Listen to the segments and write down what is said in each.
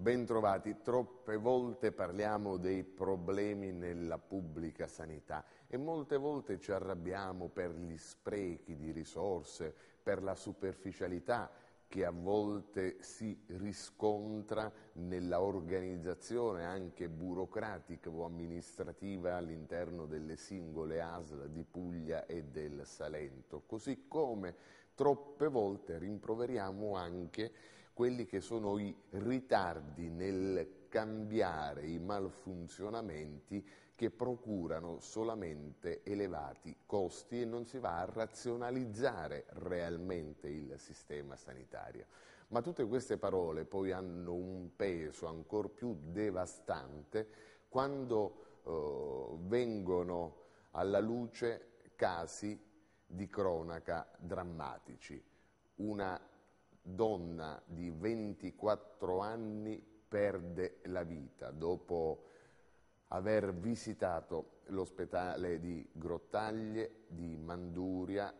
Bentrovati, troppe volte parliamo dei problemi nella pubblica sanità e molte volte ci arrabbiamo per gli sprechi di risorse, per la superficialità che a volte si riscontra nella organizzazione anche burocratica o amministrativa all'interno delle singole ASL di Puglia e del Salento, così come troppe volte rimproveriamo anche quelli che sono i ritardi nel cambiare i malfunzionamenti che procurano solamente elevati costi e non si va a razionalizzare realmente il sistema sanitario. Ma tutte queste parole poi hanno un peso ancora più devastante quando eh, vengono alla luce casi di cronaca drammatici. Una donna di 24 anni perde la vita dopo aver visitato l'ospedale di Grottaglie, di Manduria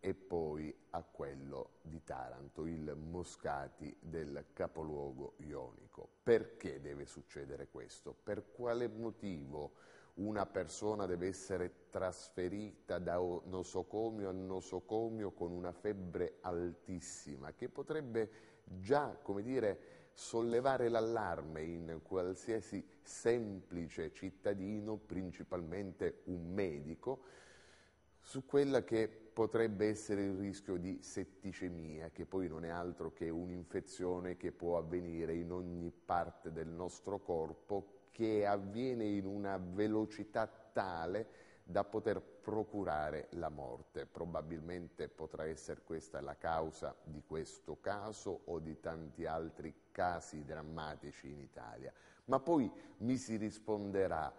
e poi a quello di Taranto, il Moscati del capoluogo ionico. Perché deve succedere questo? Per quale motivo? una persona deve essere trasferita da nosocomio a nosocomio con una febbre altissima che potrebbe già, come dire, sollevare l'allarme in qualsiasi semplice cittadino, principalmente un medico, su quella che potrebbe essere il rischio di setticemia, che poi non è altro che un'infezione che può avvenire in ogni parte del nostro corpo che avviene in una velocità tale da poter procurare la morte. Probabilmente potrà essere questa la causa di questo caso o di tanti altri casi drammatici in Italia. Ma poi mi si risponderà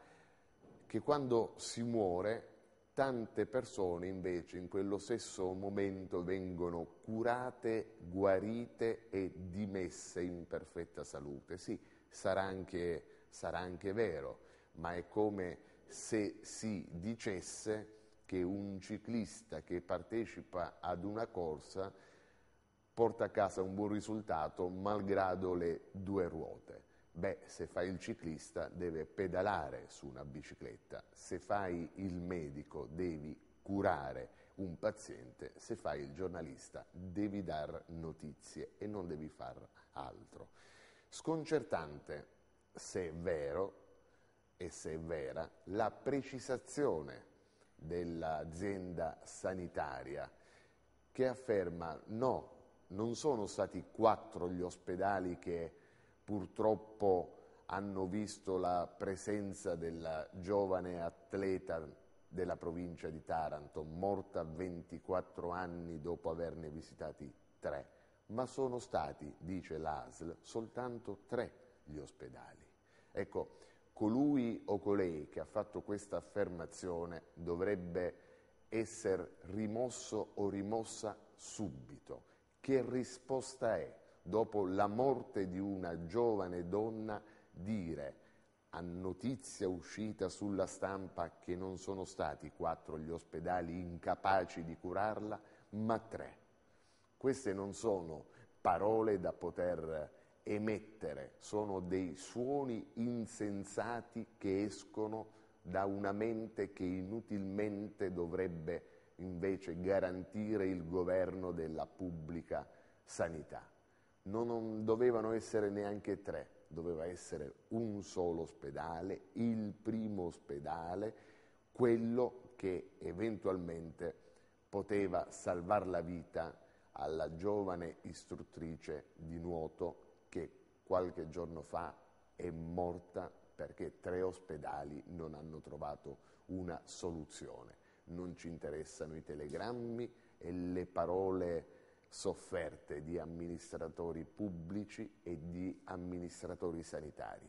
che quando si muore tante persone invece in quello stesso momento vengono curate, guarite e dimesse in perfetta salute. Sì, sarà anche sarà anche vero, ma è come se si dicesse che un ciclista che partecipa ad una corsa porta a casa un buon risultato malgrado le due ruote. Beh, se fai il ciclista deve pedalare su una bicicletta, se fai il medico devi curare un paziente, se fai il giornalista devi dar notizie e non devi far altro. Sconcertante se è vero e se è vera la precisazione dell'azienda sanitaria che afferma no, non sono stati quattro gli ospedali che purtroppo hanno visto la presenza della giovane atleta della provincia di Taranto, morta a 24 anni dopo averne visitati tre, ma sono stati, dice l'ASL, soltanto tre gli ospedali. Ecco, colui o colei che ha fatto questa affermazione dovrebbe essere rimosso o rimossa subito. Che risposta è dopo la morte di una giovane donna dire a notizia uscita sulla stampa che non sono stati quattro gli ospedali incapaci di curarla, ma tre. Queste non sono parole da poter emettere, sono dei suoni insensati che escono da una mente che inutilmente dovrebbe invece garantire il governo della pubblica sanità. Non, non dovevano essere neanche tre, doveva essere un solo ospedale, il primo ospedale, quello che eventualmente poteva salvare la vita alla giovane istruttrice di nuoto che qualche giorno fa è morta perché tre ospedali non hanno trovato una soluzione. Non ci interessano i telegrammi e le parole sofferte di amministratori pubblici e di amministratori sanitari.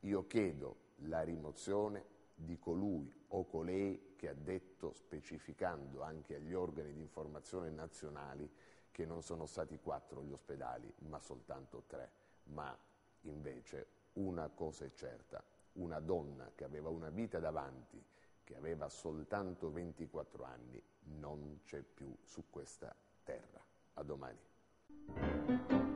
Io chiedo la rimozione di colui o colei che ha detto, specificando anche agli organi di informazione nazionali, che non sono stati quattro gli ospedali, ma soltanto tre ma invece una cosa è certa, una donna che aveva una vita davanti, che aveva soltanto 24 anni, non c'è più su questa terra. A domani.